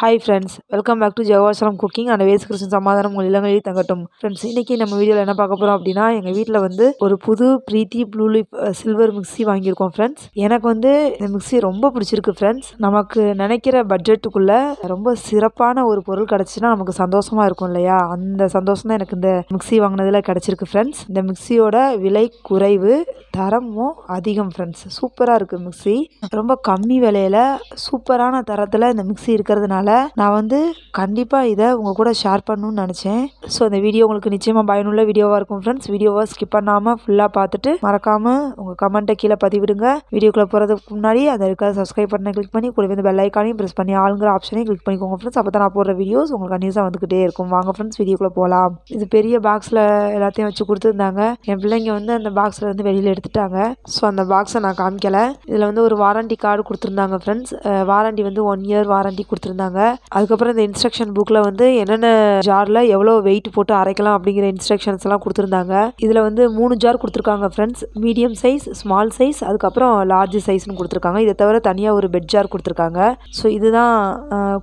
hi friends welcome back to Jevasalam cooking அந்த வேஸ்ட் கிருஷ்ண சமாதானம் உங்கள் இளங்களில் தங்கட்டும் ஃப்ரெண்ட்ஸ் இன்றைக்கி நம்ம வீடியோவில் என்ன பார்க்க போகிறோம் அப்படின்னா எங்கள் வீட்டில் வந்து ஒரு புது Preethi blue leaf silver mixie வாங்கியிருக்கோம் ஃப்ரெண்ட்ஸ் எனக்கு வந்து இந்த மிக்சி ரொம்ப பிடிச்சிருக்கு ஃப்ரெண்ட்ஸ் நமக்கு நினைக்கிற பட்ஜெட்டுக்குள்ளே ரொம்ப சிறப்பான ஒரு பொருள் கிடச்சினா நமக்கு சந்தோஷமாக இருக்கும் இல்லையா அந்த சந்தோஷம் தான் எனக்கு இந்த மிக்சி வாங்கினதில் கிடச்சிருக்கு ஃப்ரெண்ட்ஸ் இந்த மிக்சியோட விலை குறைவு தரமும் அதிகம் ஃப்ரெண்ட்ஸ் சூப்பராக இருக்குது மிக்சி ரொம்ப கம்மி விலையில் சூப்பரான தரத்தில் இந்த மிக்சி இருக்கிறதுனால அதனால் நான் வந்து கண்டிப்பாக இதை உங்கள் கூட ஷேர் பண்ணணும்னு நினச்சேன் ஸோ அந்த வீடியோ உங்களுக்கு நிச்சயமாக பயனுள்ள வீடியோவாக இருக்கும் ஃப்ரெண்ட்ஸ் வீடியோவை ஸ்கிப் பண்ணாமல் ஃபுல்லாக பார்த்துட்டு மறக்காமல் உங்கள் கமெண்ட்டை கீழே பதிவிடுங்க வீடியோக்குள்ளே போகிறதுக்கு முன்னாடி அதை இருக்கிற சப்ஸ்கிரைப் பண்ண கிளிக் பண்ணி கூட வந்து பெல் ஐக்கானையும் ப்ரெஸ் பண்ணி ஆளுங்கிற ஆப்ஷனையும் கிளிக் பண்ணிக்கோங்க ஃப்ரெண்ட்ஸ் அப்போ தான் நான் போடுற வீடியோஸ் உங்களுக்கு கண்டிப்பாக வந்துக்கிட்டே இருக்கும் வாங்க ஃப்ரெண்ட்ஸ் வீடியோக்குள்ளே போகலாம் இது பெரிய பாக்ஸில் எல்லாத்தையும் வச்சு கொடுத்துருந்தாங்க என் பிள்ளைங்க வந்து அந்த பாக்ஸில் வந்து வெளியில் எடுத்துட்டாங்க ஸோ அந்த பாக்ஸை நான் காமிக்கலை இதில் வந்து ஒரு வாரண்டி கார்டு கொடுத்துருந்தாங்க ஃப்ரெண்ட்ஸ் வாரண்டி வந்து ஒன் இயர் வாரண்டி கொடுத்துருந்தாங்க கொடுத்துருக்காங்க அதுக்கப்புறம் இந்த இன்ஸ்ட்ரக்ஷன் புக்கில் வந்து என்னென்ன ஜாரில் எவ்வளோ வெயிட் போட்டு அரைக்கலாம் அப்படிங்கிற இன்ஸ்ட்ரக்ஷன்ஸ் எல்லாம் கொடுத்துருந்தாங்க இதில் வந்து மூணு ஜார் கொடுத்துருக்காங்க friends medium size small size அதுக்கப்புறம் லார்ஜ் சைஸ்னு கொடுத்துருக்காங்க இதை தவிர தனியாக ஒரு பெட் ஜார் கொடுத்துருக்காங்க ஸோ இதுதான்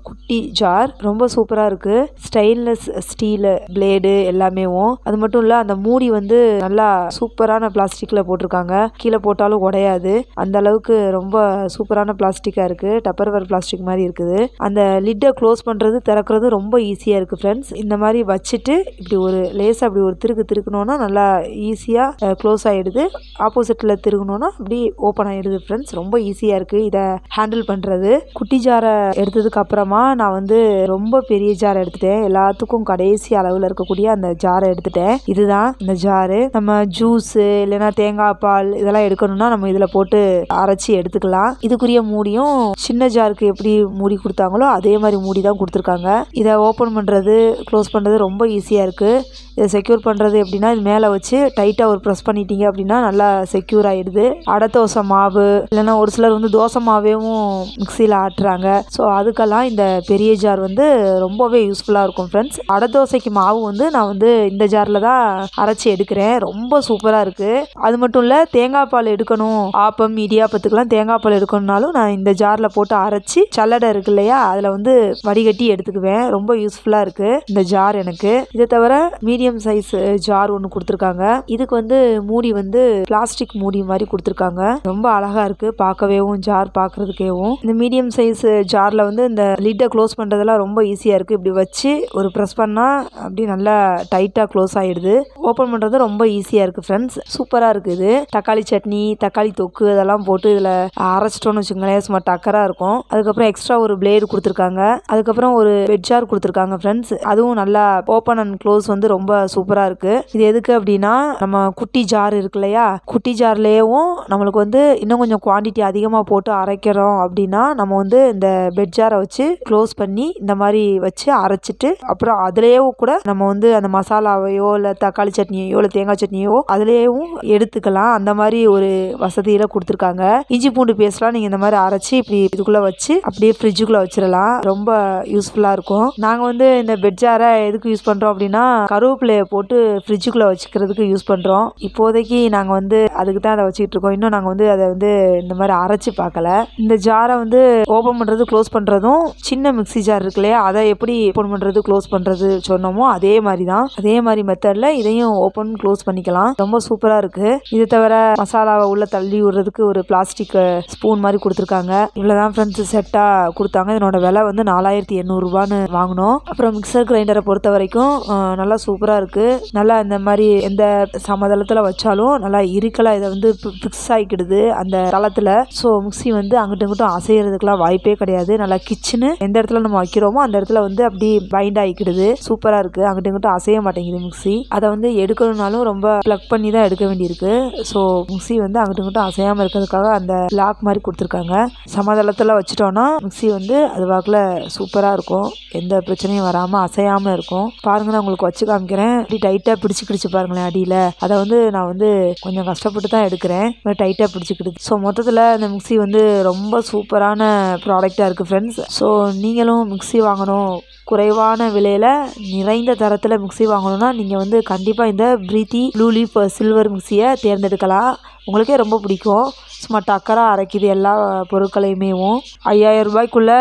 குட்டி ஜார் ரொம்ப சூப்பராக இருக்குது ஸ்டெயின்லெஸ் ஸ்டீலு பிளேடு எல்லாமேவும் அது மட்டும் இல்லை அந்த மூடி வந்து நல்லா சூப்பரான பிளாஸ்டிக்கில் போட்டிருக்காங்க கீழே போட்டாலும் உடையாது அந்த அளவுக்கு ரொம்ப சூப்பரான பிளாஸ்டிக்காக இருக்குது டப்பர்வர் பிளாஸ்டிக் மாதிரி இருக்குது அந்த லிட்டை க்ளோஸ் பண்ணுறது திறக்கிறது ரொம்ப ஈஸியாக இருக்குது ஃப்ரெண்ட்ஸ் இந்த மாதிரி வச்சுட்டு இப்படி ஒரு லேஸாக அப்படி ஒரு திருக்கு திருக்கணுன்னா நல்லா ஈஸியாக க்ளோஸ் ஆகிடுது ஆப்போசிட்டில் திருக்கணுன்னா அப்படி ஓப்பன் ஆகிடுது ஃப்ரெண்ட்ஸ் ரொம்ப ஈஸியாக இருக்குது இதை ஹேண்டில் பண்ணுறது குட்டி ஜாரை எடுத்ததுக்கு அப்புறமா நான் வந்து ரொம்ப பெரிய ஜாரை எடுத்துட்டேன் எல்லாத்துக்கும் கடைசி அளவில் இருக்கக்கூடிய அந்த ஜாரை எடுத்துட்டேன் இதுதான் இந்த ஜாரு நம்ம ஜூஸு இல்லைன்னா தேங்காய் பால் இதெல்லாம் எடுக்கணும்னா நம்ம இதில் போட்டு அரைச்சி எடுத்துக்கலாம் இதுக்குரிய மூடியும் சின்ன ஜாருக்கு எப்படி மூடி கொடுத்தாங்களோ அதே அதே மாதிரி மூடி தான் கொடுத்துருக்காங்க இதை ஓப்பன் பண்ணுறது க்ளோஸ் பண்ணுறது ரொம்ப ஈஸியாக இருக்குது இதை செக்யூர் பண்ணுறது எப்படின்னா இது மேலே வச்சு டைட்டாக ஒரு ப்ரெஸ் பண்ணிட்டீங்க அப்படின்னா நல்லா செக்யூர் ஆகிடுது அடை தோசை மாவு இல்லைன்னா ஒரு சிலர் வந்து தோசை மாவேவும் மிக்சியில் ஆட்டுறாங்க ஸோ அதுக்கெல்லாம் இந்த பெரிய ஜார் வந்து ரொம்பவே யூஸ்ஃபுல்லாக இருக்கும் ஃப்ரெண்ட்ஸ் அடை தோசைக்கு மாவு வந்து நான் வந்து இந்த ஜாரில் தான் அரைச்சி எடுக்கிறேன் ரொம்ப சூப்பராக இருக்குது அது மட்டும் இல்லை தேங்காய் பால் எடுக்கணும் ஆப்பம் இடியாப்பத்துக்கெல்லாம் தேங்காய் பால் எடுக்கணும்னாலும் நான் இந்த ஜாரில் போட்டு அரைச்சி சல்லடை இருக்கு இல்லையா அதில் வந்து வந்து வடிகட்டி எடுத்துக்குவேன் ரொம்ப யூஸ்ஃபுல்லாக இருக்குது இந்த ஜார் எனக்கு இதை தவிர மீடியம் சைஸ் ஜார் ஒன்று கொடுத்துருக்காங்க இதுக்கு வந்து மூடி வந்து பிளாஸ்டிக் மூடி மாதிரி கொடுத்துருக்காங்க ரொம்ப அழகாக இருக்குது பார்க்கவேவும் ஜார் பார்க்குறதுக்கேவும் இந்த மீடியம் சைஸ் ஜாரில் வந்து இந்த லிட்டை க்ளோஸ் பண்ணுறதெல்லாம் ரொம்ப ஈஸியாக இருக்குது இப்படி வச்சு ஒரு ப்ரெஸ் பண்ணால் அப்படி நல்லா டைட்டாக க்ளோஸ் ஆகிடுது ஓப்பன் பண்ணுறது ரொம்ப ஈஸியாக இருக்குது ஃப்ரெண்ட்ஸ் சூப்பராக இருக்குது தக்காளி சட்னி தக்காளி தொக்கு இதெல்லாம் போட்டு இதில் அரைச்சிட்டோன்னு வச்சுக்கோங்களேன் சும்மா டக்கராக இருக்கும் அதுக்கப்புறம் எக்ஸ்ட்ரா ஒரு பிளேடு கொடுத்துருக்காங்க கொடுத்துருக்காங்க அதுக்கப்புறம் ஒரு பெட் ஜார் கொடுத்துருக்காங்க ஃப்ரெண்ட்ஸ் அதுவும் நல்லா ஓப்பன் அண்ட் க்ளோஸ் வந்து ரொம்ப சூப்பராக இருக்குது இது எதுக்கு அப்படின்னா நம்ம குட்டி ஜார் இருக்கு இல்லையா குட்டி ஜார்லேயும் நம்மளுக்கு வந்து இன்னும் கொஞ்சம் குவான்டிட்டி அதிகமாக போட்டு அரைக்கிறோம் அப்படின்னா நம்ம வந்து இந்த பெட் ஜாரை வச்சு க்ளோஸ் பண்ணி இந்த மாதிரி வச்சு அரைச்சிட்டு அப்புறம் அதுலேயும் கூட நம்ம வந்து அந்த மசாலாவையோ இல்லை தக்காளி சட்னியையோ இல்லை தேங்காய் சட்னியோ அதுலேயும் எடுத்துக்கலாம் அந்த மாதிரி ஒரு வசதியில் கொடுத்துருக்காங்க இஞ்சி பூண்டு பேஸ்ட்லாம் நீங்கள் இந்த மாதிரி அரைச்சி இப்படி இதுக்குள்ளே வச்சு அப்படியே ஃப்ரிட்ஜுக்குள்ளே வச்சிடலாம் ரொம்ப யூஸ்ஃபுல்லாக இருக்கும் நாங்கள் வந்து இந்த பெட் ஜாரை எதுக்கு யூஸ் பண்ணுறோம் அப்படின்னா கருவேப்பிலையை போட்டு ஃப்ரிட்ஜுக்குள்ளே வச்சுக்கிறதுக்கு யூஸ் பண்ணுறோம் இப்போதைக்கு நாங்கள் வந்து அதுக்கு தான் அதை வச்சுக்கிட்டு இருக்கோம் இன்னும் நாங்கள் வந்து அதை வந்து இந்த மாதிரி அரைச்சி பார்க்கல இந்த ஜாரை வந்து ஓப்பன் பண்ணுறது க்ளோஸ் பண்ணுறதும் சின்ன மிக்சி ஜார் இருக்கு இல்லையா அதை எப்படி ஓப்பன் பண்ணுறது க்ளோஸ் பண்ணுறது சொன்னோமோ அதே மாதிரி தான் அதே மாதிரி மெத்தடில் இதையும் ஓப்பன் க்ளோஸ் பண்ணிக்கலாம் ரொம்ப சூப்பராக இருக்குது இது தவிர மசாலாவை உள்ள தள்ளி விடுறதுக்கு ஒரு பிளாஸ்டிக் ஸ்பூன் மாதிரி கொடுத்துருக்காங்க இவ்வளோதான் ஃப்ரெண்ட்ஸ் செட்டாக கொடுத்தாங்க இதனோட விலை வந்து நாலாயிரத்தி எண்ணூறுபான்னு வாங்கினோம் அப்புறம் மிக்சர் கிரைண்டரை பொறுத்த வரைக்கும் நல்லா சூப்பராக இருக்குது நல்லா இந்த மாதிரி எந்த சமதளத்தில் வச்சாலும் நல்லா இருக்கலாக இதை வந்து ஃபிக்ஸ் ஆகிக்கிடுது அந்த தளத்தில் ஸோ மிக்சி வந்து அங்கிட்டு இங்கிட்டும் அசைகிறதுக்கெலாம் வாய்ப்பே கிடையாது நல்லா கிச்சனு எந்த இடத்துல நம்ம வைக்கிறோமோ அந்த இடத்துல வந்து அப்படி பைண்ட் ஆகிக்கிடுது சூப்பராக இருக்குது அங்கிட்டும் இங்கிட்டும் அசைய மாட்டேங்குது மிக்சி அதை வந்து எடுக்கணும்னாலும் ரொம்ப ப்ளக் பண்ணி தான் எடுக்க வேண்டியிருக்கு ஸோ மிக்சி வந்து அங்கிட்ட இங்கிட்டும் அசையாமல் இருக்கிறதுக்காக அந்த லாக் மாதிரி கொடுத்துருக்காங்க சமதளத்தில் வச்சுட்டோன்னா மிக்சி வந்து அது வாக்கில் கலரில் சூப்பராக இருக்கும் எந்த பிரச்சனையும் வராமல் அசையாமல் இருக்கும் பாருங்கள் நான் உங்களுக்கு வச்சு காமிக்கிறேன் அப்படி டைட்டாக பிடிச்சி பிடிச்சி பாருங்களேன் அடியில் அதை வந்து நான் வந்து கொஞ்சம் கஷ்டப்பட்டு தான் எடுக்கிறேன் டைட்டாக பிடிச்சிக்கிடுது ஸோ மொத்தத்தில் இந்த மிக்சி வந்து ரொம்ப சூப்பரான ப்ராடக்டாக இருக்குது ஃப்ரெண்ட்ஸ் ஸோ நீங்களும் மிக்சி வாங்கணும் குறைவான விலையில் நிறைந்த தரத்தில் மிக்சி வாங்கணும்னா நீங்கள் வந்து கண்டிப்பாக இந்த பிரீத்தி ப்ளூ லீஃப் சில்வர் மிக்சியை தேர்ந்தெடுக்கலாம் உங்களுக்கே ரொம்ப பிடிக்கும் சும்மா அக்கறை அரைக்குது எல்லா பொருட்களையுமேவும் ஐயாயிரம் ரூபாய்க்குள்ளே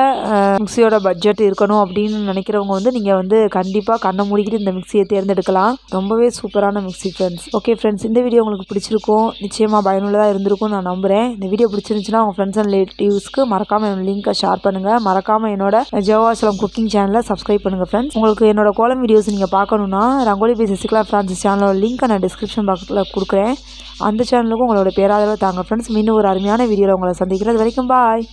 மிக்சியோட பட்ஜெட் இருக்கணும் அப்படின்னு நினைக்கிறவங்க வந்து நீங்கள் வந்து கண்டிப்பாக கண்ணை மூடிக்கிட்டு இந்த மிக்சியை தேர்ந்தெடுக்கலாம் ரொம்பவே சூப்பரான மிக்சி ஃப்ரெண்ட்ஸ் ஓகே ஃப்ரெண்ட்ஸ் இந்த வீடியோ உங்களுக்கு பிடிச்சிருக்கும் நிச்சயமாக பயனுள்ளதாக இருந்திருக்கும் நான் நம்புகிறேன் இந்த வீடியோ பிடிச்சிருந்துச்சுன்னா உங்கள் ஃப்ரெண்ட்ஸ் அண்ட் ரிலேட்டிவ்ஸ்க்கு மறக்காமல் என் லிங்க்கை ஷேர் பண்ணுங்கள் மறக்காமல் என்னோட ஜெவாசலம் குக்கிங் சேனலை சப்ஸ்கிரைப் பண்ணுங்கள் ஃப்ரெண்ட்ஸ் உங்களுக்கு என்னோட கோலம் வீடியோஸ் நீங்கள் பார்க்கணும்னா ரங்கோலி பி சசிகலா ஃப்ரான்ஸ் சேனலோட லிங்க்கை நான் டிஸ்கிரிப்ஷன் பாக்ஸில் கொடுக்குறேன் அந்த சேனலுக்கும் உங்களோட பேராதரவு தாங்க ஃப்ரெண்ட்ஸ் மீண்டும் இன்னும் ஒரு அருமையான வீடியோவில் உங்களை சந்திக்கிறது வரைக்கும் பாய்